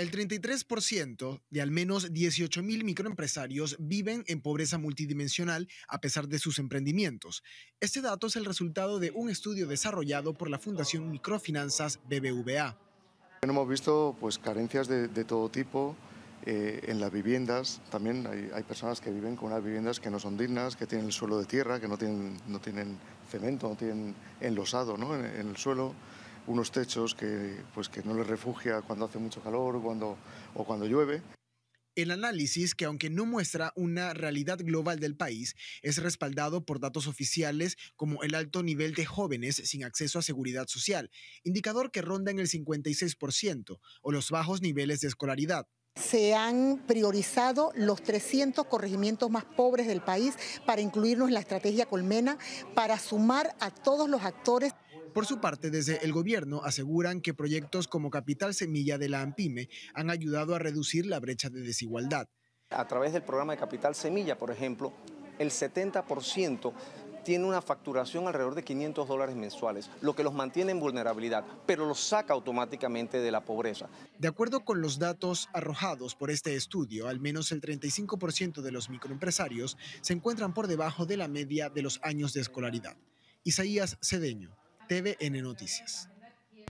El 33% de al menos 18.000 microempresarios viven en pobreza multidimensional a pesar de sus emprendimientos. Este dato es el resultado de un estudio desarrollado por la Fundación Microfinanzas BBVA. Hemos visto pues, carencias de, todo tipo eh, en las viviendas. También hay, personas que viven con unas viviendas que no son dignas, que tienen suelo de tierra, que no tienen, no tienen cemento, no tienen enlosado ¿no? en el suelo unos techos que, pues, que no les refugia cuando hace mucho calor cuando, o cuando llueve. El análisis, que aunque no muestra una realidad global del país, es respaldado por datos oficiales como el alto nivel de jóvenes sin acceso a seguridad social, indicador que ronda en el 56%, o los bajos niveles de escolaridad, se han priorizado los 300 corregimientos más pobres del país para incluirnos en la estrategia Colmena, para sumar a todos los actores. Por su parte, desde el gobierno aseguran que proyectos como Capital Semilla de la AMPIME han ayudado a reducir la brecha de desigualdad. A través del programa de Capital Semilla, por ejemplo, el 70% tiene una facturación alrededor de 500 dólares mensuales, lo que los mantiene en vulnerabilidad, pero los saca automáticamente de la pobreza. De acuerdo con los datos arrojados por este estudio, al menos el 35% de los microempresarios se encuentran por debajo de la media de los años de escolaridad. Isaías Cedeño, TVN Noticias.